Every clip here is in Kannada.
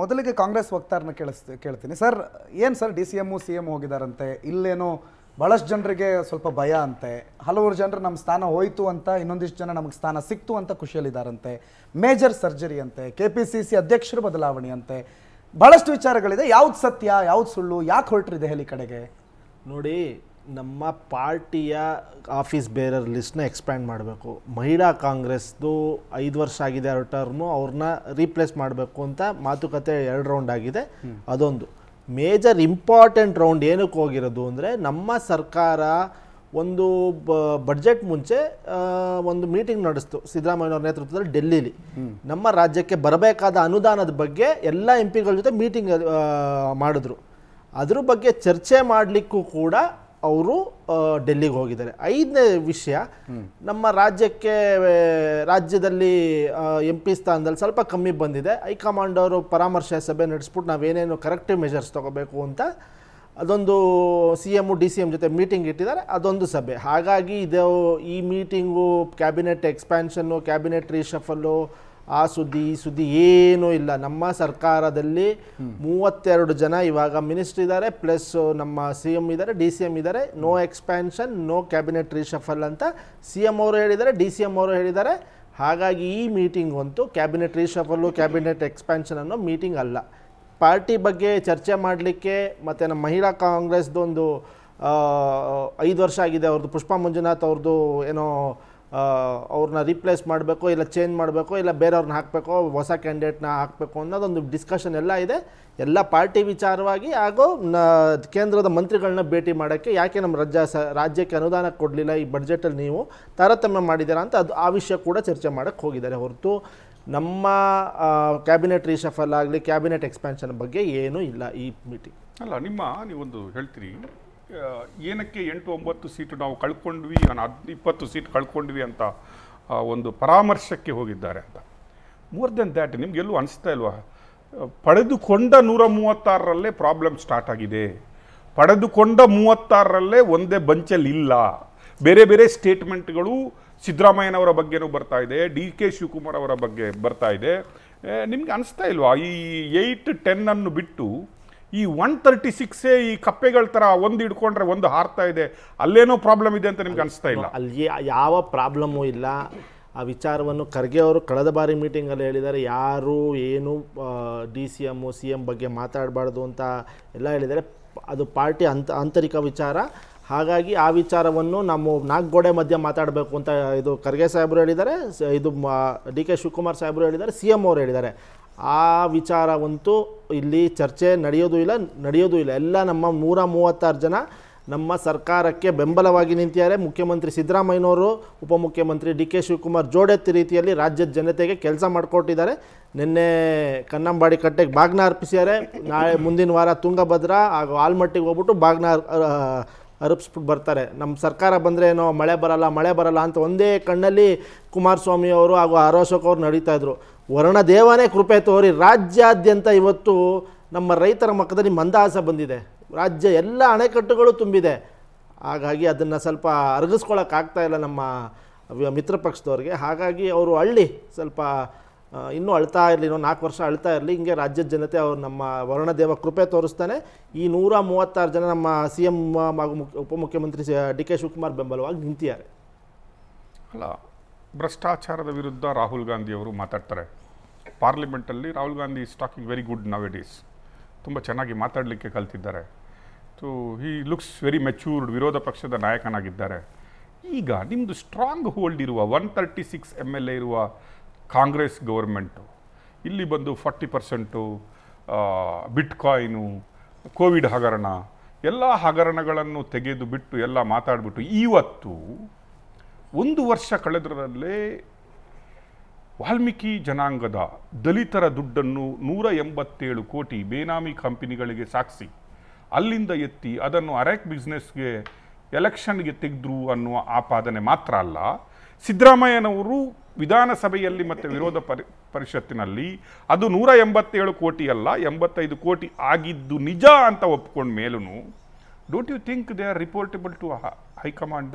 ಮೊದಲಿಗೆ ಕಾಂಗ್ರೆಸ್ ವಕ್ತಾರನ ಕೇಳಿಸ್ ಕೇಳ್ತೀನಿ ಸರ್ ಏನು sir D C M C M ಹೋಗಿದಾರಂತೆ ಇಲ್ಲೇನೋ ಭಾಳಷ್ಟು ಜನರಿಗೆ ಸ್ವಲ್ಪ ಭಯ ಅಂತೆ ಹಲವಾರು ಜನರು ನಮ್ಮ ಸ್ಥಾನ ಹೋಯಿತು ಅಂತ ಇನ್ನೊಂದಿಷ್ಟು ಜನ ನಮಗೆ ಸ್ಥಾನ ಸಿಕ್ತು ಅಂತ ಖುಷಿಯಲ್ಲಿದ್ದಾರಂತೆ ಮೇಜರ್ ಸರ್ಜರಿ ಅಂತೆ ಕೆ ಪಿ ಸಿ ಸಿ ಅಧ್ಯಕ್ಷರ ಬದಲಾವಣೆ ಅಂತೆ ಭಾಳಷ್ಟು ವಿಚಾರಗಳಿದೆ ಯಾವ್ದು ಸತ್ಯ ಯಾವ್ದು ಸುಳ್ಳು ಯಾಕೆ ಹೊರಟ್ರಿ ದೆಹಲಿ ಕಡೆಗೆ ನೋಡಿ ನಮ್ಮ ಪಾರ್ಟಿಯ ಆಫೀಸ್ ಬೇರರ್ ಲಿಸ್ಟ್ನ ಎಕ್ಸ್ಪ್ಯಾಂಡ್ ಮಾಡಬೇಕು ಮಹಿಳಾ ಕಾಂಗ್ರೆಸ್ದು ಐದು ವರ್ಷ ಆಗಿದೆ ಅವ್ರ ಟರ್ಮು ಅವ್ರನ್ನ ರೀಪ್ಲೇಸ್ ಮಾಡಬೇಕು ಅಂತ ಮಾತುಕತೆ ಎರಡು ರೌಂಡ್ ಆಗಿದೆ ಅದೊಂದು ಮೇಜರ್ ಇಂಪಾರ್ಟೆಂಟ್ ರೌಂಡ್ ಏನಕ್ಕೆ ಹೋಗಿರೋದು ಅಂದರೆ ನಮ್ಮ ಸರ್ಕಾರ ಒಂದು ಬ ಬಡ್ಜೆಟ್ ಮುಂಚೆ ಒಂದು ಮೀಟಿಂಗ್ ನಡೆಸ್ತು ಅವರ ನೇತೃತ್ವದಲ್ಲಿ ಡೆಲ್ಲಿಲಿ ನಮ್ಮ ರಾಜ್ಯಕ್ಕೆ ಬರಬೇಕಾದ ಅನುದಾನದ ಬಗ್ಗೆ ಎಲ್ಲ ಎಂ ಪಿಗಳ ಜೊತೆ ಮೀಟಿಂಗ್ ಮಾಡಿದ್ರು ಅದ್ರ ಬಗ್ಗೆ ಚರ್ಚೆ ಮಾಡಲಿಕ್ಕೂ ಕೂಡ ಅವರು ಡೆಲ್ಲಿಗೆ ಹೋಗಿದ್ದಾರೆ ಐದನೇ ವಿಷಯ ನಮ್ಮ ರಾಜ್ಯಕ್ಕೆ ರಾಜ್ಯದಲ್ಲಿ ಎಂ ಪಿ ಸ್ಥಾನದಲ್ಲಿ ಸ್ವಲ್ಪ ಕಮ್ಮಿ ಬಂದಿದೆ ಹೈಕಮಾಂಡ್ ಅವರು ಪರಾಮರ್ಶೆ ಸಭೆ ನಡೆಸ್ಬಿಟ್ಟು ನಾವೇನೇನು ಕರೆಕ್ಟಿವ್ ಮೆಷರ್ಸ್ ತೊಗೋಬೇಕು ಅಂತ ಅದೊಂದು C M D C M ಜೊತೆ ಮೀಟಿಂಗ್ ಇಟ್ಟಿದ್ದಾರೆ ಅದೊಂದು ಸಭೆ ಹಾಗಾಗಿ ಇದು ಈ meeting cabinet expansion cabinet reshuffle ಆ ಸುದ್ದಿ ಈ ಸುದ್ದಿ ಏನೂ ಇಲ್ಲ ನಮ್ಮ ಸರ್ಕಾರದಲ್ಲಿ ಮೂವತ್ತೆರಡು ಜನ ಇವಾಗ ಮಿನಿಸ್ಟರ್ ಇದ್ದಾರೆ ಪ್ಲಸ್ ನಮ್ಮ ಸಿ ಎಮ್ ಇದ್ದಾರೆ ಡಿ ಸಿ ಎಮ್ ಇದ್ದಾರೆ no expansion no cabinet reshuffle ಅಂತ ಸಿ ಎಮ್ ಅವರು ಹೇಳಿದ್ದಾರೆ ಡಿ ಸಿ ಎಮ್ ಅವರು ಹೇಳಿದ್ದಾರೆ ಹಾಗಾಗಿ ಈ ಮೀಟಿಂಗ್ ಅಂತೂ ಕ್ಯಾಬಿನೆಟ್ ರೀಶಫಲ್ಲು ಕ್ಯಾಬಿನೆಟ್ ಎಕ್ಸ್ಪ್ಯಾನ್ಷನ್ ಅನ್ನೋ ಮೀಟಿಂಗ್ ಅಲ್ಲ ಪಾರ್ಟಿ ಬಗ್ಗೆ ಚರ್ಚೆ ಮಾಡಲಿಕ್ಕೆ ಮತ್ತು ನಮ್ಮ ಮಹಿಳಾ ಕಾಂಗ್ರೆಸ್ದೊಂದು ಐದು ವರ್ಷ ಆಗಿದೆ ಅವ್ರದ್ದು ಪುಷ್ಪಾ ಮಂಜುನಾಥ್ ಅವ್ರದ್ದು ಏನೋ ಅವ್ರನ್ನ ರೀಪ್ಲೇಸ್ ಮಾಡಬೇಕು ಇಲ್ಲ ಚೇಂಜ್ ಮಾಡಬೇಕು ಇಲ್ಲ ಬೇರೆಯವ್ರನ್ನ ಹಾಕಬೇಕು ಹೊಸ ಕ್ಯಾಂಡಿಡೇಟ್ನ ಹಾಕಬೇಕು ಅನ್ನೋದೊಂದು ಡಿಸ್ಕಷನ್ ಎಲ್ಲ ಇದೆ ಎಲ್ಲ ಪಾರ್ಟಿ ವಿಚಾರವಾಗಿ ಹಾಗೂ ಕೇಂದ್ರದ ಮಂತ್ರಿಗಳನ್ನ ಭೇಟಿ ಮಾಡೋಕ್ಕೆ ಯಾಕೆ ನಮ್ಮ ರಾಜ್ಯ ಸ ರಾಜ್ಯಕ್ಕೆ ಅನುದಾನ ಕೊಡಲಿಲ್ಲ ಈ ಬಜೆಟಲ್ಲಿ ನೀವು ತಾರತಮ್ಯ ಮಾಡಿದ್ದೀರಾ ಅಂತ ಅದು ಆ ವಿಷಯ ಕೂಡ ಚರ್ಚೆ ಮಾಡೋಕ್ಕೆ ಹೋಗಿದ್ದಾರೆ ಹೊರತು ನಮ್ಮ ಕ್ಯಾಬಿನೆಟ್ ರೀಶಫಲ್ ಆಗಲಿ ಕ್ಯಾಬಿನೆಟ್ ಎಕ್ಸ್ಪ್ಯಾನ್ಷನ್ ಬಗ್ಗೆ ಏನೂ ಇಲ್ಲ ಈ ಮೀಟಿಂಗ್ ಅಲ್ಲ ನಿಮ್ಮ ನೀವೊಂದು ಹೇಳ್ತೀರಿ ಏನಕ್ಕೆ ಎಂಟು ಒಂಬತ್ತು ಸೀಟು ನಾವು ಕಳ್ಕೊಂಡ್ವಿ ಹದ್ ಇಪ್ಪತ್ತು ಸೀಟ್ ಕಳ್ಕೊಂಡ್ವಿ ಅಂತ ಒಂದು ಪರಾಮರ್ಶಕ್ಕೆ ಹೋಗಿದ್ದಾರೆ ಅಂತ ಮೋರ್ ದೆನ್ ದ್ಯಾಟ್ ನಿಮಗೆಲ್ಲೂ ಅನಿಸ್ತಾ ಇಲ್ವಾ ಪಡೆದುಕೊಂಡ ನೂರ ಮೂವತ್ತಾರರಲ್ಲೇ ಪ್ರಾಬ್ಲಮ್ ಸ್ಟಾರ್ಟ್ ಆಗಿದೆ ಪಡೆದುಕೊಂಡ ಮೂವತ್ತಾರರಲ್ಲೇ ಒಂದೇ ಬಂಚಲ್ಲಿ ಇಲ್ಲ ಬೇರೆ ಬೇರೆ ಸ್ಟೇಟ್ಮೆಂಟ್ಗಳು ಸಿದ್ದರಾಮಯ್ಯನವರ ಬಗ್ಗೆನೂ ಬರ್ತಾ ಇದೆ ಡಿ ಕೆ ಶಿವಕುಮಾರ್ ಅವರ ಬಗ್ಗೆ ಬರ್ತಾ ಇದೆ ನಿಮ್ಗೆ ಅನಿಸ್ತಾ ಇಲ್ವಾ ಈ ಏಯ್ಟ್ ಟೆನ್ನನ್ನು ಬಿಟ್ಟು ಈ ಒನ್ ತರ್ಟಿ ಸಿಕ್ಸೇ ಈ ಕಪ್ಪೆಗಳ ಥರ ಒಂದು ಹಿಡ್ಕೊಂಡ್ರೆ ಒಂದು ಹಾರ್ತಾ ಇದೆ ಅಲ್ಲೇನೋ ಪ್ರಾಬ್ಲಮ್ ಇದೆ ಅಂತ ನಿಮ್ಗೆ ಅನಿಸ್ತಾ ಇಲ್ಲ ಅಲ್ಲಿ ಯಾವ ಪ್ರಾಬ್ಲಮ್ಮು ಇಲ್ಲ ಆ ವಿಚಾರವನ್ನು ಖರ್ಗೆ ಅವರು ಕಳೆದ ಬಾರಿ ಮೀಟಿಂಗಲ್ಲಿ ಹೇಳಿದ್ದಾರೆ ಯಾರು ಏನು D C M C M ಬಗ್ಗೆ ಮಾತಾಡಬಾರ್ದು ಅಂತ ಎಲ್ಲ ಹೇಳಿದ್ದಾರೆ ಅದು ಪಾರ್ಟಿ ಅಂತ ಆಂತರಿಕ ವಿಚಾರ ಹಾಗಾಗಿ ಆ ವಿಚಾರವನ್ನು ನಮ್ಮ ನಾಲ್ಕು ಮಧ್ಯೆ ಮಾತಾಡಬೇಕು ಅಂತ ಇದು ಖರ್ಗೆ ಸಾಹೇಬರು ಹೇಳಿದ್ದಾರೆ ಇದು ಡಿ ಕೆ ಶಿವಕುಮಾರ್ ಸಾಹೇಬರು ಹೇಳಿದ್ದಾರೆ ಸಿ ಎಮ್ ಅವರು ಹೇಳಿದ್ದಾರೆ ಆ ವಿಚಾರವಂತೂ ಇಲ್ಲಿ ಚರ್ಚೆ ನಡೆಯೋದು ಇಲ್ಲ ನಡೆಯೋದು ಇಲ್ಲ ಎಲ್ಲ ನಮ್ಮ ನೂರ ಮೂವತ್ತಾರು ಜನ ನಮ್ಮ ಸರ್ಕಾರಕ್ಕೆ ಬೆಂಬಲವಾಗಿ ನಿಂತಿದ್ದಾರೆ ಮುಖ್ಯಮಂತ್ರಿ ಸಿದ್ದರಾಮಯ್ಯನವರು ಉಪಮುಖ್ಯಮಂತ್ರಿ ಡಿ ಕೆ ಶಿವಕುಮಾರ್ ಜೋಡೆತ್ತಿ ರೀತಿಯಲ್ಲಿ ರಾಜ್ಯದ ಜನತೆಗೆ ಕೆಲಸ ಮಾಡಿಕೊಟ್ಟಿದ್ದಾರೆ ನಿನ್ನೆ ಕನ್ನಂಬಾಡಿ ಕಟ್ಟೆಗೆ ಬಾಗ್ನ ಅರ್ಪಿಸಿದ್ದಾರೆ ನಾಳೆ ಮುಂದಿನ ವಾರ ತುಂಗಭದ್ರಾ ಹಾಗೂ ಆಲ್ಮಟ್ಟಿಗೆ ಹೋಗ್ಬಿಟ್ಟು ಬಾಗ್ನ ಅರ್ಪಿಸ್ಬಿಟ್ಟು ಬರ್ತಾರೆ ನಮ್ಮ ಸರ್ಕಾರ ಬಂದರೆ ಏನೋ ಮಳೆ ಬರಲ್ಲ ಮಳೆ ಬರಲ್ಲ ಅಂತ ಒಂದೇ ಕಣ್ಣಲ್ಲಿ ಕುಮಾರಸ್ವಾಮಿ ಅವರು ಹಾಗೂ ಹರೋಶೋಕ್ ಅವರು ನಡೀತಾ ಇದ್ರು ವರ್ಣದೇವನೇ ಕೃಪೆ ತೋರಿ ರಾಜ್ಯಾದ್ಯಂತ ಇವತ್ತು ನಮ್ಮ ರೈತರ ಮಕ್ಕದಲ್ಲಿ ಮಂದಾಸ ಬಂದಿದೆ ರಾಜ್ಯ ಎಲ್ಲ ಅಣೆಕಟ್ಟುಗಳು ತುಂಬಿದೆ ಹಾಗಾಗಿ ಅದನ್ನು ಸ್ವಲ್ಪ ಅರಗಿಸ್ಕೊಳ್ಳೋಕ್ಕಾಗ್ತಾ ಇಲ್ಲ ನಮ್ಮ ಮಿತ್ರ ಪಕ್ಷದವ್ರಿಗೆ ಹಾಗಾಗಿ ಅವರು ಅಳ್ಳಿ ಸ್ವಲ್ಪ ಇನ್ನೂ ಅಳ್ತಾ ಇರಲಿ ಇನ್ನೊಂದು ನಾಲ್ಕು ವರ್ಷ ಅಳ್ತಾ ಇರಲಿ ಹಿಂಗೆ ರಾಜ್ಯದ ಜನತೆ ಅವರು ನಮ್ಮ ವರುಣದೇವ ಕೃಪೆ ತೋರಿಸ್ತಾನೆ ಈ ನೂರ ಮೂವತ್ತಾರು ಜನ ನಮ್ಮ ಸಿ ಎಂ ಹಾಗೂ ಮುಖ್ಯ ಉಪಮುಖ್ಯಮಂತ್ರಿ ಡಿ ಕೆ ಶಿವಕುಮಾರ್ ಬೆಂಬಲವಾಗಿ ನಿಂತಿದ್ದಾರೆ ಅಲ್ಲ ಭ್ರಷ್ಟಾಚಾರದ ವಿರುದ್ಧ ರಾಹುಲ್ ಗಾಂಧಿಯವರು ಮಾತಾಡ್ತಾರೆ ಪಾರ್ಲಿಮೆಂಟಲ್ಲಿ Rahul Gandhi is talking very good nowadays ತುಂಬ ಚೆನ್ನಾಗಿ ಮಾತಾಡಲಿಕ್ಕೆ ಕಲ್ತಿದ್ದಾರೆ so he looks very matured ವಿರೋಧ ಪಕ್ಷದ ನಾಯಕನಾಗಿದ್ದಾರೆ ಈಗ ನಿಮ್ಮದು ಸ್ಟ್ರಾಂಗ್ ಹೋಲ್ಡ್ ಇರುವ one thirty six M L A ಇರುವ ಕಾಂಗ್ರೆಸ್ ಗೌರ್ಮೆಂಟು ಇಲ್ಲಿ ಬಂದು ಫಾರ್ಟಿ ಪರ್ಸೆಂಟು ಬಿಟ್ಕಾಯಿನು ಕೋವಿಡ್ ಹಗರಣ ಎಲ್ಲ ಹಗರಣಗಳನ್ನು ತೆಗೆದು ಬಿಟ್ಟು ಎಲ್ಲ ಮಾತಾಡಿಬಿಟ್ಟು ಇವತ್ತು ಒಂದು ವರ್ಷ ಕಳೆದರಲ್ಲೇ ವಾಲ್ಮೀಕಿ ಜನಾಂಗದ ದಲಿತರ ದುಡ್ಡನ್ನು ನೂರ ಎಂಬತ್ತೇಳು ಕೋಟಿ ಬೇನಾಮಿ ಕಂಪನಿಗಳಿಗೆ ಸಾಕ್ಷಿ ಅಲ್ಲಿಂದ ಎತ್ತಿ ಅದನ್ನು ಅರೆಕ್ ಬಿಸ್ನೆಸ್ಗೆ ಎಲೆಕ್ಷನ್ಗೆ ತೆಗೆದ್ರು ಅನ್ನುವ ಆಪಾದನೆ ಮಾತ್ರ ಅಲ್ಲ ಸಿದ್ದರಾಮಯ್ಯನವರು ವಿಧಾನಸಭೆಯಲ್ಲಿ ಮತ್ತು ವಿರೋಧ ಪರಿ ಪರಿಷತ್ತಿನಲ್ಲಿ ಅದು ನೂರ ಎಂಬತ್ತೇಳು ಕೋಟಿ ಅಲ್ಲ ಎಂಬತ್ತೈದು ಕೋಟಿ ಆಗಿದ್ದು ನಿಜ ಅಂತ ಒಪ್ಕೊಂಡ ಮೇಲೂ don't you think they are reportable to high command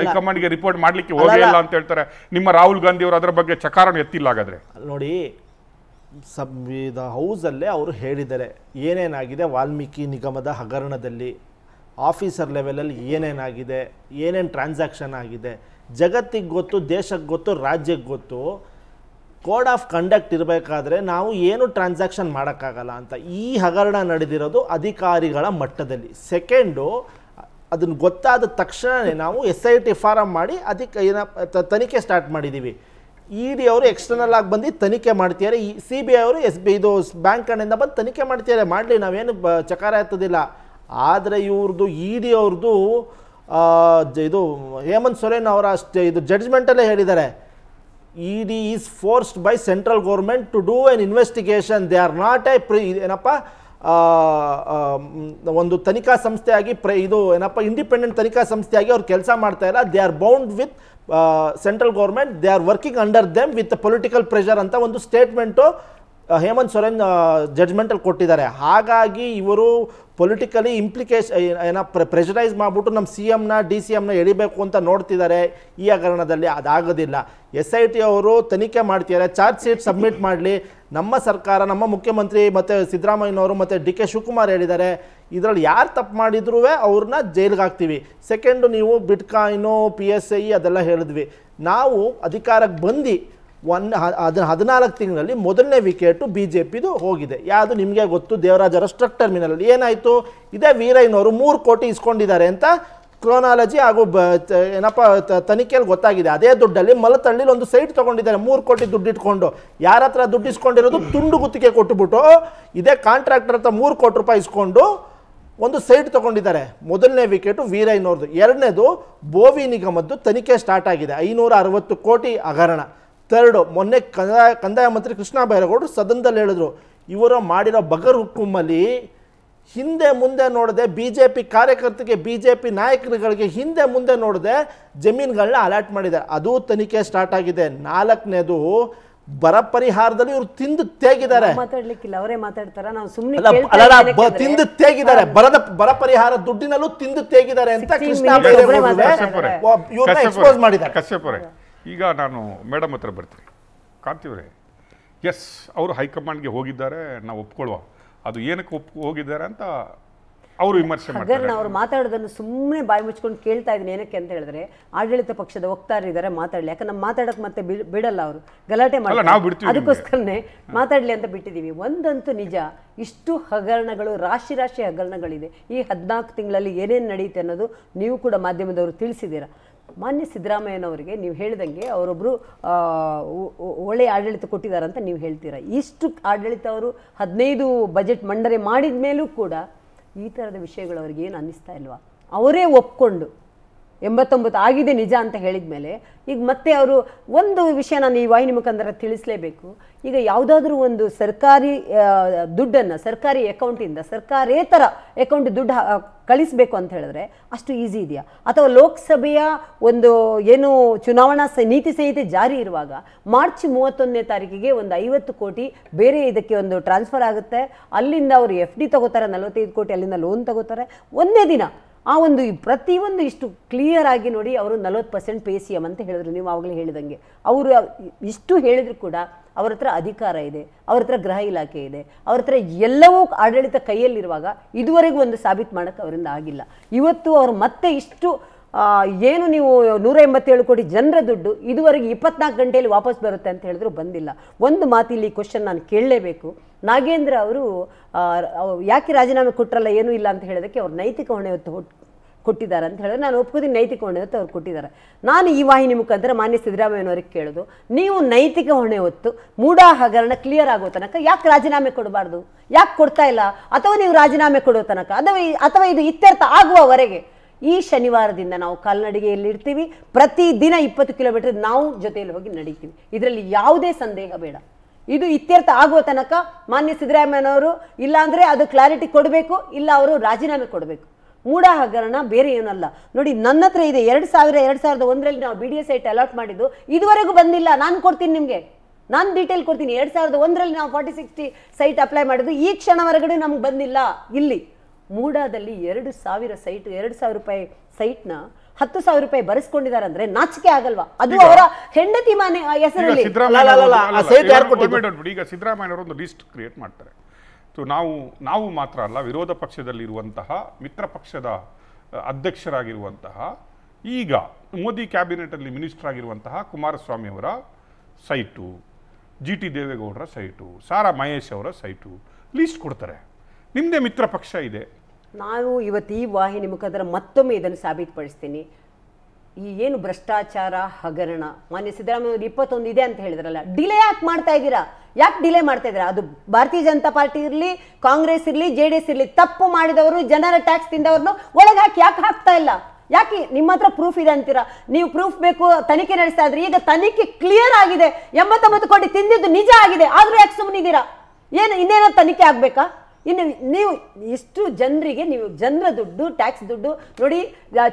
ಹೈಕಮಾಂಡ್ಗೆ ರಿಪೋರ್ಟ್ ಮಾಡಲಿಕ್ಕೆ ಇಲ್ಲ ಅಂತ ಹೇಳ್ತಾರೆ ನಿಮ್ಮ ರಾಹುಲ್ ಗಾಂಧಿ ಅವರು ಅದರ ಬಗ್ಗೆ ಚಕಾರ ಎತ್ತಿಲ್ಲ ಹಾಗಾದ್ರೆ ನೋಡಿ ಸಂವಿಧ ಹೌಸಲ್ಲೇ ಅವರು ಹೇಳಿದ್ದಾರೆ ಏನೇನಾಗಿದೆ ವಾಲ್ಮೀಕಿ ನಿಗಮದ ಹಗರಣದಲ್ಲಿ ಆಫೀಸರ್ ಲೆವೆಲಲ್ಲಿ ಏನೇನಾಗಿದೆ ಏನೇನು ಟ್ರಾನ್ಸಾಕ್ಷನ್ ಆಗಿದೆ ಜಗತ್ತಿಗೆ ಗೊತ್ತು ದೇಶಕ್ಕೆ ಗೊತ್ತು ರಾಜ್ಯಕ್ಕೆ ಗೊತ್ತು ಕೋಡ್ ಆಫ್ ಕಂಡಕ್ಟ್ ಇರಬೇಕಾದ್ರೆ ನಾವು ಏನು ಟ್ರಾನ್ಸಾಕ್ಷನ್ ಮಾಡೋಕ್ಕಾಗಲ್ಲ ಅಂತ ಈ ಹಗರಣ ನಡೆದಿರೋದು ಅಧಿಕಾರಿಗಳ ಮಟ್ಟದಲ್ಲಿ ಸೆಕೆಂಡು ಅದನ್ನು ಗೊತ್ತಾದ ತಕ್ಷಣವೇ ನಾವು ಎಸ್ ಐ ಟಿ ಫಾರಮ್ ಮಾಡಿ ಅದಕ್ಕೆ ತ ತನಿಖೆ ಸ್ಟಾರ್ಟ್ ಮಾಡಿದ್ದೀವಿ ಇ ಡಿ ಅವರು ಎಕ್ಸ್ಟರ್ನಲ್ ಆಗಿ ಬಂದು ತನಿಖೆ ಮಾಡ್ತಿದ್ದಾರೆ ಈ ಸಿ ಬಿ ಐ ಅವರು ಎಸ್ ಬಿ ಇದು ಬ್ಯಾಂಕ್ ಕಡೆಯಿಂದ ಬಂದು ತನಿಖೆ ಮಾಡ್ತಿದ್ದಾರೆ ಮಾಡಲಿ ನಾವೇನು ಬ ಚಕಾರ ಆಗ್ತದಿಲ್ಲ ಆದರೆ ಇವ್ರದ್ದು ಇ ಡಿ ಅವ್ರದ್ದು ಇದು ಹೇಮಂತ್ ಸೊರೇನ್ ಅವರ ಅಷ್ಟೇ ಇದು ಜಡ್ಜ್ಮೆಂಟಲ್ಲೇ ಹೇಳಿದ್ದಾರೆ E D is forced by central government to do an investigation they are not a pre ಏನಪ್ಪ ಒಂದು ತನಿಖಾ ಸಂಸ್ಥೆಯಾಗಿ ಪ್ರ ಇದು ಏನಪ್ಪ ಇಂಡಿಪೆಂಡೆಂಟ್ ತನಿಖಾ ಸಂಸ್ಥೆಯಾಗಿ ಅವ್ರು ಕೆಲಸ ಮಾಡ್ತಾ ಇಲ್ಲ they are bound with central government they are working under them with political pressure ಅಂತ ಒಂದು ಸ್ಟೇಟ್ಮೆಂಟು ಹೇಮಂತ್ ಸೊರೇನ್ ಜಡ್ಜ್ಮೆಂಟಲ್ಲಿ ಕೊಟ್ಟಿದ್ದಾರೆ ಹಾಗಾಗಿ ಇವರು ಪೊಲಿಟಿಕಲಿ ಇಂಪ್ಲಿಕೇಶ್ ಏನೋ ಪ್ರೆಷರೈಸ್ ಮಾಡಿಬಿಟ್ಟು ನಮ್ಮ ಸಿ ಎಮ್ನ ಡಿ ಸಿ ಎಮ್ನ ಎಳಿಬೇಕು ಅಂತ ನೋಡ್ತಿದ್ದಾರೆ ಈ ಹಗರಣದಲ್ಲಿ ಅದಾಗೋದಿಲ್ಲ ಎಸ್ ಐ ಟಿ ಅವರು ತನಿಖೆ ಮಾಡ್ತಿದ್ದಾರೆ ಚಾರ್ಜ್ ಶೀಟ್ ಸಬ್ಮಿಟ್ ಮಾಡಲಿ ನಮ್ಮ ಸರ್ಕಾರ ನಮ್ಮ ಮುಖ್ಯಮಂತ್ರಿ ಮತ್ತು ಸಿದ್ದರಾಮಯ್ಯನವರು ಮತ್ತು ಡಿ ಕೆ ಶಿವಕುಮಾರ್ ಹೇಳಿದ್ದಾರೆ ಇದರಲ್ಲಿ ಯಾರು ತಪ್ಪು ಮಾಡಿದ್ರೂ ಅವ್ರನ್ನ ಜೈಲಿಗೆ ಹಾಕ್ತೀವಿ ಸೆಕೆಂಡು ನೀವು ಬಿಟ್ಕಾಯಿನು ಪಿ ಎಸ್ ಐ ಅದೆಲ್ಲ ಹೇಳಿದ್ವಿ ನಾವು ಅಧಿಕಾರಕ್ಕೆ ಬಂದು ಒನ್ ಅದನ್ನ ಹದಿನಾಲ್ಕು ತಿಂಗಳಲ್ಲಿ ಮೊದಲನೇ ವಿಕೆಟು ಬಿ ಜೆ ಪಿದು ಹೋಗಿದೆ ಯಾವುದು ನಿಮಗೆ ಗೊತ್ತು ದೇವರಾಜರ ಸ್ಟ್ರಕ್ ಟರ್ಮಿನಲ್ಲಿ ಏನಾಯಿತು ಇದೇ ವೀರಯ್ಯನವರು ಮೂರು ಕೋಟಿ ಇಸ್ಕೊಂಡಿದ್ದಾರೆ ಅಂತ ಕ್ರೋನಾಲಜಿ ಹಾಗೂ ಬ ಏನಪ್ಪ ತನಿಖೆಯಲ್ಲಿ ಗೊತ್ತಾಗಿದೆ ಅದೇ ದುಡ್ಡಲ್ಲಿ ಮಲತಳ್ಳಿಲಿ ಒಂದು ಸೈಟ್ ತೊಗೊಂಡಿದ್ದಾರೆ ಮೂರು ಕೋಟಿ ದುಡ್ಡು ಇಟ್ಕೊಂಡು ಯಾರ ಹತ್ರ ದುಡ್ಡು ಇಸ್ಕೊಂಡಿರೋದು ತುಂಡು ಗುತ್ತಿಗೆ ಕೊಟ್ಟುಬಿಟ್ಟು ಇದೇ ಕಾಂಟ್ರಾಕ್ಟರ್ ಹತ್ರ ಮೂರು ಕೋಟಿ ರೂಪಾಯಿ ಇಸ್ಕೊಂಡು ಒಂದು ಸೈಟ್ ತೊಗೊಂಡಿದ್ದಾರೆ ಮೊದಲನೇ ವಿಕೆಟು ವೀರಯ್ಯನವ್ರದ್ದು ಎರಡನೇದು ಬೋವಿ ನಿಗಮದ್ದು ತನಿಖೆ ಸ್ಟಾರ್ಟ್ ಆಗಿದೆ ಐನೂರ ಅರವತ್ತು ಕೋಟಿ ಹಗರಣ ಥರ್ಡು ಮೊನ್ನೆ ಕಂದಾಯ ಕಂದಾಯ ಮಂತ್ರಿ ಕೃಷ್ಣ ಬೈರೇಗೌಡರು ಸದನದಲ್ಲಿ ಹೇಳಿದರು ಇವರು ಮಾಡಿರೋ ಬಗರ್ ಹುಕ್ಕುಮಲ್ಲಿ ಹಿಂದೆ ಮುಂದೆ ನೋಡದೆ ಬಿ ಜೆ ಪಿ ಕಾರ್ಯಕರ್ತರಿಗೆ ಬಿ ಜೆ ಪಿ ನಾಯಕರುಗಳಿಗೆ ಹಿಂದೆ ಮುಂದೆ ನೋಡದೆ ಜಮೀನುಗಳನ್ನ ಅಲಾಟ್ ಮಾಡಿದ್ದಾರೆ ಅದು ತನಿಖೆ ಸ್ಟಾರ್ಟ್ ಆಗಿದೆ ನಾಲ್ಕನೇದು ಬರ ಪರಿಹಾರದಲ್ಲಿ ಇವರು ತಿಂದು ತೇಗಿದ್ದಾರೆ ಮಾತಾಡ್ಲಿಕ್ಕಿಲ್ಲ ಅವರೇ ಮಾತಾಡ್ತಾರ ನಾವು ತಿಂದು ತೇಗಿದ್ದಾರೆ ಬರದ ಬರ ಪರಿಹಾರ ದುಡ್ಡಿನಲ್ಲೂ ತಿಂದು ತೇಗಿದ್ದಾರೆ ಅಂತ ಕೃಷ್ಣ ಎಕ್ಸ್ಪೋಸ್ ಮಾಡಿದ್ದಾರೆ ಈಗ ನಾನು ಮೇಡಮ್ ಹತ್ರ ಬರ್ತೀನಿ ಕಾಂತಿಯವರೇ ಎಸ್ ಅವರು ಹೈಕಮಾಂಡ್ಗೆ ಹೋಗಿದ್ದಾರೆ ನಾವು ಒಪ್ಕೊಳ್ಳುವ ಅದು ಏನಕ್ಕೆ ಒಪ್ ಹೋಗಿದ್ದಾರೆ ಅಂತ ಅವರು ವಿಮರ್ಶೆ ಮಾಡ್ತಾರೆ ಅವ್ರು ಮಾತಾಡೋದನ್ನು ಸುಮ್ಮನೆ ಬಾಯಿ ಮುಚ್ಕೊಂಡು ಕೇಳ್ತಾ ಇದ್ದೀನಿ ಏನಕ್ಕೆ ಅಂತ ಹೇಳಿದ್ರೆ ಆಡಳಿತ ಪಕ್ಷದ ಇದ್ದಾರೆ ಮಾತಾಡಲಿ ಯಾಕಂದ್ರೆ ನಮ್ಮ ಮಾತಾಡಕ್ಕೆ ಮತ್ತೆ ಬಿಡಲ್ಲ ಅವರು ಗಲಾಟೆ ಮಾಡ್ತಾರೆ ಅದಕ್ಕೋಸ್ಕರನೇ ಮಾತಾಡಲಿ ಅಂತ ಬಿಟ್ಟಿದ್ದೀವಿ ಒಂದಂತೂ ನಿಜ ಇಷ್ಟು ಹಗರಣಗಳು ರಾಶಿ ರಾಶಿ ಹಗರಣಗಳಿದೆ ಈ ಹದಿನಾಲ್ಕು ತಿಂಗಳಲ್ಲಿ ಏನೇನು ನಡೆಯುತ್ತೆ ಅನ್ನೋದು ನೀವು ಕೂಡ ಮಾಧ್ಯಮದವರು ತಿಳಿಸಿದ್ದೀರಾ ಮಾನ್ಯ ಸಿದ್ದರಾಮಯ್ಯನವರಿಗೆ ನೀವು ಹೇಳಿದಂಗೆ ಅವರೊಬ್ಬರು ಒಳ್ಳೆಯ ಆಡಳಿತ ಅಂತ ನೀವು ಹೇಳ್ತೀರಾ ಇಷ್ಟು ಆಡಳಿತ ಅವರು ಹದಿನೈದು ಬಜೆಟ್ ಮಂಡನೆ ಮಾಡಿದ ಮೇಲೂ ಕೂಡ ಈ ಥರದ ವಿಷಯಗಳು ಅವ್ರಿಗೆ ಏನು ಅನ್ನಿಸ್ತಾ ಇಲ್ವಾ ಅವರೇ ಒಪ್ಕೊಂಡು ಎಂಬತ್ತೊಂಬತ್ತು ಆಗಿದೆ ನಿಜ ಅಂತ ಹೇಳಿದ ಮೇಲೆ ಈಗ ಮತ್ತೆ ಅವರು ಒಂದು ವಿಷಯ ನಾನು ಈ ವಾಹಿನಿ ಮುಖಾಂತರ ತಿಳಿಸಲೇಬೇಕು ಈಗ ಯಾವುದಾದ್ರೂ ಒಂದು ಸರ್ಕಾರಿ ದುಡ್ಡನ್ನು ಸರ್ಕಾರಿ ಅಕೌಂಟಿಂದ ಸರ್ಕಾರೇತರ ಅಕೌಂಟ್ ದುಡ್ಡು ಕಳಿಸಬೇಕು ಅಂತ ಹೇಳಿದ್ರೆ ಅಷ್ಟು ಈಸಿ ಇದೆಯಾ ಅಥವಾ ಲೋಕಸಭೆಯ ಒಂದು ಏನು ಚುನಾವಣಾ ನೀತಿ ಸಂಹಿತೆ ಜಾರಿ ಇರುವಾಗ ಮಾರ್ಚ್ ಮೂವತ್ತೊಂದನೇ ತಾರೀಕಿಗೆ ಒಂದು ಐವತ್ತು ಕೋಟಿ ಬೇರೆ ಇದಕ್ಕೆ ಒಂದು ಟ್ರಾನ್ಸ್ಫರ್ ಆಗುತ್ತೆ ಅಲ್ಲಿಂದ ಅವರು ಎಫ್ ಡಿ ತಗೋತಾರೆ ನಲವತ್ತೈದು ಕೋಟಿ ಅಲ್ಲಿಂದ ಲೋನ್ ತಗೋತಾರೆ ಒಂದೇ ದಿನ ಆ ಒಂದು ಪ್ರತಿಯೊಂದು ಇಷ್ಟು ಕ್ಲಿಯರ್ ಆಗಿ ನೋಡಿ ಅವರು ನಲವತ್ತು ಪರ್ಸೆಂಟ್ ಪೇ ಸಿ ಎಮ್ ಅಂತ ಹೇಳಿದ್ರು ನೀವು ಆವಾಗಲೇ ಹೇಳಿದಂಗೆ ಅವರು ಇಷ್ಟು ಹೇಳಿದ್ರು ಕೂಡ ಅವ್ರ ಹತ್ರ ಅಧಿಕಾರ ಇದೆ ಅವರ ಹತ್ರ ಗೃಹ ಇಲಾಖೆ ಇದೆ ಅವ್ರ ಹತ್ರ ಎಲ್ಲವೂ ಆಡಳಿತ ಕೈಯಲ್ಲಿರುವಾಗ ಇದುವರೆಗೂ ಒಂದು ಸಾಬೀತು ಮಾಡೋಕ್ಕೆ ಅವರಿಂದ ಆಗಿಲ್ಲ ಇವತ್ತು ಅವರು ಮತ್ತೆ ಇಷ್ಟು ಏನು ನೀವು ನೂರ ಎಂಬತ್ತೇಳು ಕೋಟಿ ಜನರ ದುಡ್ಡು ಇದುವರೆಗೆ ಇಪ್ಪತ್ನಾಲ್ಕು ಗಂಟೆಯಲ್ಲಿ ವಾಪಸ್ ಬರುತ್ತೆ ಅಂತ ಹೇಳಿದ್ರು ಬಂದಿಲ್ಲ ಒಂದು ಇಲ್ಲಿ ಕ್ವಶನ್ ನಾನು ಕೇಳಲೇಬೇಕು ನಾಗೇಂದ್ರ ಅವರು ಯಾಕೆ ರಾಜೀನಾಮೆ ಕೊಟ್ಟರಲ್ಲ ಏನೂ ಇಲ್ಲ ಅಂತ ಹೇಳೋದಕ್ಕೆ ಅವ್ರು ನೈತಿಕ ಹೊಣೆ ಹೊತ್ತು ಕೊಟ್ಟಿದ್ದಾರೆ ಅಂತ ಹೇಳಿದ್ರೆ ನಾನು ಒಪ್ಕೋತೀನಿ ನೈತಿಕ ಹೊಣೆ ಹೊತ್ತು ಅವ್ರು ಕೊಟ್ಟಿದ್ದಾರೆ ನಾನು ಈ ವಾಹಿನಿ ಮುಖಾಂತರ ಮಾನ್ಯ ಸಿದ್ದರಾಮಯ್ಯನವರಿಗೆ ಕೇಳೋದು ನೀವು ನೈತಿಕ ಹೊಣೆ ಹೊತ್ತು ಮೂಢ ಹಗರಣ ಕ್ಲಿಯರ್ ಆಗೋ ತನಕ ಯಾಕೆ ರಾಜೀನಾಮೆ ಕೊಡಬಾರ್ದು ಯಾಕೆ ಕೊಡ್ತಾ ಇಲ್ಲ ಅಥವಾ ನೀವು ರಾಜೀನಾಮೆ ಕೊಡೋ ತನಕ ಅಥವಾ ಅಥವಾ ಇದು ಇತ್ಯರ್ಥ ಆಗುವವರೆಗೆ ಈ ಶನಿವಾರದಿಂದ ನಾವು ಕಾಲ್ನಡಿಗೆಯಲ್ಲಿ ಇರ್ತೀವಿ ದಿನ ಇಪ್ಪತ್ತು ಕಿಲೋಮೀಟರ್ ನಾವು ಜೊತೆಯಲ್ಲಿ ಹೋಗಿ ನಡೀತೀವಿ ಇದರಲ್ಲಿ ಯಾವುದೇ ಸಂದೇಹ ಬೇಡ ಇದು ಇತ್ಯರ್ಥ ಆಗುವ ತನಕ ಮಾನ್ಯ ಸಿದ್ದರಾಮಯ್ಯನವರು ಇಲ್ಲಾಂದರೆ ಅದು ಕ್ಲಾರಿಟಿ ಕೊಡಬೇಕು ಇಲ್ಲ ಅವರು ರಾಜೀನಾಮೆ ಕೊಡಬೇಕು ಮೂಢ ಹಗರಣ ಬೇರೆ ಏನಲ್ಲ ನೋಡಿ ನನ್ನ ಹತ್ರ ಇದೆ ಎರಡು ಸಾವಿರ ಎರಡು ಸಾವಿರದ ಒಂದರಲ್ಲಿ ನಾವು B D site allot ಮಾಡಿದ್ದು ಇದುವರೆಗೂ ಬಂದಿಲ್ಲ ನಾನು ಕೊಡ್ತೀನಿ ನಿಮಗೆ ನಾನು ಡೀಟೇಲ್ ಕೊಡ್ತೀನಿ ಎರಡು ಸಾವಿರದ ಒಂದರಲ್ಲಿ ನಾವು ಫಾರ್ಟಿ ಸಿಕ್ಸ್ಟಿ ಸೈಟ್ ಅಪ್ಲೈ ಮಾಡಿದ್ದು ಈ ಕ್ಷಣವರೆಗೂ ನಮ್ಗೆ ಬಂದಿಲ್ಲ ಇಲ್ಲಿ ಮೂಡಾದಲ್ಲಿ ಎರಡು ಸಾವಿರ ಸೈಟ್ ಎರಡು ಸಾವಿರ ರೂಪಾಯಿ ಸೈಟ್ನ ಹತ್ತು ಸಾವಿರ ರೂಪಾಯಿ ಬರೆಸ್ಕೊಂಡಿದ್ದಾರೆ ಅಂದ್ರೆ ನಾಚಿಕೆ ಆಗಲ್ವಾ ಅದು ಅವರ ಹೆಂಡತಿ ಮನೆ ಹೆಸರಲ್ಲಿ ಈಗ ಸಿದ್ದರಾಮಯ್ಯ ಒಂದು ಲಿಸ್ಟ್ ಕ್ರಿಯೇಟ್ ಮಾಡ್ತಾರೆ ನಾವು ನಾವು ಮಾತ್ರ ಅಲ್ಲ ವಿರೋಧ ಪಕ್ಷದಲ್ಲಿರುವಂತಹ ಮಿತ್ರ ಪಕ್ಷದ ಅಧ್ಯಕ್ಷರಾಗಿರುವಂತಹ ಈಗ ಮೋದಿ ಅಲ್ಲಿ ಮಿನಿಸ್ಟರ್ ಆಗಿರುವಂತಹ ಕುಮಾರಸ್ವಾಮಿ ಅವರ ಸೈಟು ಜಿ ಟಿ ದೇವೇಗೌಡರ ಸೈಟು ಸಾರಾ ಮಹೇಶ್ ಅವರ ಸೈಟು ಲೀಸ್ಟ್ ಕೊಡ್ತಾರೆ ನಿಮ್ಮದೇ ಮಿತ್ರ ಪಕ್ಷ ಇದೆ ನಾನು ಇವತ್ತು ಈ ವಾಹಿನಿ ಮುಖಾಂತರ ಮತ್ತೊಮ್ಮೆ ಇದನ್ನು ಸಾಬೀತುಪಡಿಸ್ತೀನಿ ಈ ಏನು ಭ್ರಷ್ಟಾಚಾರ ಹಗರಣ ಮಾನ್ಯ ಸಿದ್ದರಾಮಯ್ಯ ಇಪ್ಪತ್ತೊಂದು ಇದೆ ಅಂತ ಹೇಳಿದ್ರಲ್ಲ ಡಿಲೇ ಯಾಕೆ ಮಾಡ್ತಾ ಇದ್ದೀರಾ ಯಾಕೆ ಡಿಲೇ ಮಾಡ್ತಾ ಇದ್ದೀರಾ ಅದು ಭಾರತೀಯ ಜನತಾ ಪಾರ್ಟಿ ಇರಲಿ ಕಾಂಗ್ರೆಸ್ ಇರಲಿ ಜೆ ಡಿ ಎಸ್ ಇರಲಿ ತಪ್ಪು ಮಾಡಿದವರು ಜನರ ಟ್ಯಾಕ್ಸ್ ತಿಂದವ್ರನ್ನು ಒಳಗೆ ಹಾಕಿ ಯಾಕೆ ಹಾಕ್ತಾ ಇಲ್ಲ ಯಾಕೆ ನಿಮ್ಮ ಹತ್ರ ಪ್ರೂಫ್ ಇದೆ ಅಂತೀರಾ ನೀವು ಪ್ರೂಫ್ ಬೇಕು ತನಿಖೆ ನಡೆಸ್ತಾ ಇದ್ರಿ ಈಗ ತನಿಖೆ ಕ್ಲಿಯರ್ ಆಗಿದೆ ಎಂಬತ್ತೊಂಬತ್ತು ಕೋಟಿ ತಿಂದಿದ್ದು ನಿಜ ಆಗಿದೆ ಆದರೂ ಯಾಕೆ ಸುಮ್ಮನಿದ್ದೀರಾ ಏನು ಇನ್ನೇನೋ ತನಿಖೆ ಆಗಬೇಕಾ ಇನ್ನು ನೀವು ಇಷ್ಟು ಜನರಿಗೆ ನೀವು ಜನರ ದುಡ್ಡು ಟ್ಯಾಕ್ಸ್ ದುಡ್ಡು ನೋಡಿ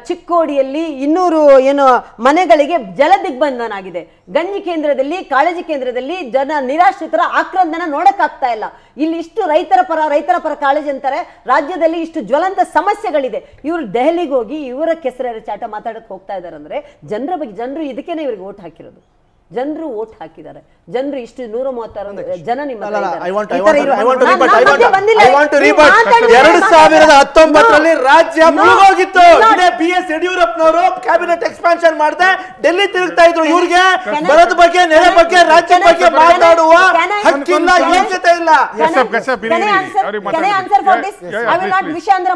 ಚಿಕ್ಕೋಡಿಯಲ್ಲಿ ಇನ್ನೂರು ಏನು ಮನೆಗಳಿಗೆ ಜಲ ದಿಗ್ಬಂಧನಾಗಿದೆ ಗಂಜಿ ಕೇಂದ್ರದಲ್ಲಿ ಕಾಳಜಿ ಕೇಂದ್ರದಲ್ಲಿ ಜನ ನಿರಾಶ್ರಿತರ ಆಕ್ರಂದನ ನೋಡಕ್ಕಾಗ್ತಾ ಇಲ್ಲ ಇಲ್ಲಿ ಇಷ್ಟು ರೈತರ ಪರ ರೈತರ ಪರ ಕಾಳಜಿ ಅಂತಾರೆ ರಾಜ್ಯದಲ್ಲಿ ಇಷ್ಟು ಜ್ವಲಂತ ಸಮಸ್ಯೆಗಳಿದೆ ಇವರು ದೆಹಲಿಗೆ ಹೋಗಿ ಇವರ ಕೆಸರ ಚಾಟ ಮಾತಾಡೋಕೆ ಹೋಗ್ತಾ ಇದ್ದಾರೆ ಅಂದರೆ ಜನರ ಬಗ್ಗೆ ಜನರು ಇದಕ್ಕೇನೆ ಇವರಿಗೆ ಓಟ್ ಹಾಕಿರೋದು ಜನರು ವೋಟ್ ಹಾಕಿದ್ದಾರೆ ಜನರು ಇಷ್ಟು ನೂರ ಮೂವತ್ತಾರು ಜನ ನಿಮ್ಮ ಸಾವಿರದ ರಾಜ್ಯ ಮುಳುಗೋಗಿತ್ತು ಬಿ ಎಸ್ ಯಡಿಯೂರಪ್ಪನವರು ಕ್ಯಾಬಿನೆಟ್ ಎಕ್ಸ್ಪಾನ್ಷನ್ ಮಾಡದೆ ಡೆಲ್ಲಿ ತಿರುಗ್ತಾ ಇದ್ರು ಇವ್ರಿಗೆ ಬರದ ಬಗ್ಗೆ ನೆರೆ ಬಗ್ಗೆ ರಾಜ್ಯ ಬಗ್ಗೆ ಮಾತಾಡುವ ಹಕ್ಕಿಲ್ಲ ಯೋಗ್ಯತೆ ಇಲ್ಲ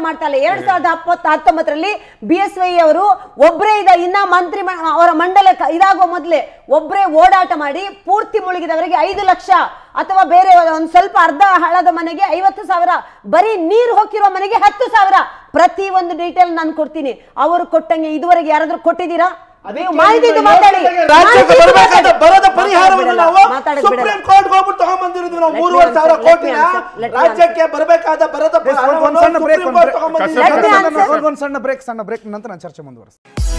ಮಾಡ್ತಾ ಇಲ್ಲ ಎರಡ್ ಸಾವಿರದ ಹತ್ತೊಂಬತ್ತರಲ್ಲಿ ಬಿ ಎಸ್ ವೈ ಅವರು ಒಬ್ಬರೇ ಇದ ಇನ್ನ ಮಂತ್ರಿ ಅವರ ಮಂಡಲ ಇದಾಗುವ ಮೊದಲೇ ಒಬ್ಬರೇ ಓಡಾಟ ಮಾಡಿ ಪೂರ್ತಿ ಮುಳುಗಿದವರಿಗೆ ಐದು ಲಕ್ಷ ಅಥವಾ ಬೇರೆ ಒಂದು ಸ್ವಲ್ಪ ಅರ್ಧ ಹಳದ ಮನೆಗೆ ಐವತ್ತು ಸಾವಿರ ಬರೀ ನೀರು ಹೋಗಿರುವ ಮನೆಗೆ ಹತ್ತು ಸಾವಿರ ಪ್ರತಿ ಒಂದು ಡೀಟೇಲ್ ನಾನು ಕೊಡ್ತೀನಿ ಅವರು ಕೊಟ್ಟಂಗೆ ಇದುವರೆಗೆ ಯಾರಾದ್ರೂ ಕೊಟ್ಟಿದ್ದೀರಾ ರಾಜ್ಯಕ್ಕೆ ಬರಬೇಕಾದ ಸಣ್ಣ ಬ್ರೇಕ್ ಸಣ್ಣ ಬ್ರೇಕ್ ನಂತರ ನಾನು ಚರ್ಚೆ ಮುಂದುವರಿಸ್ತೀನಿ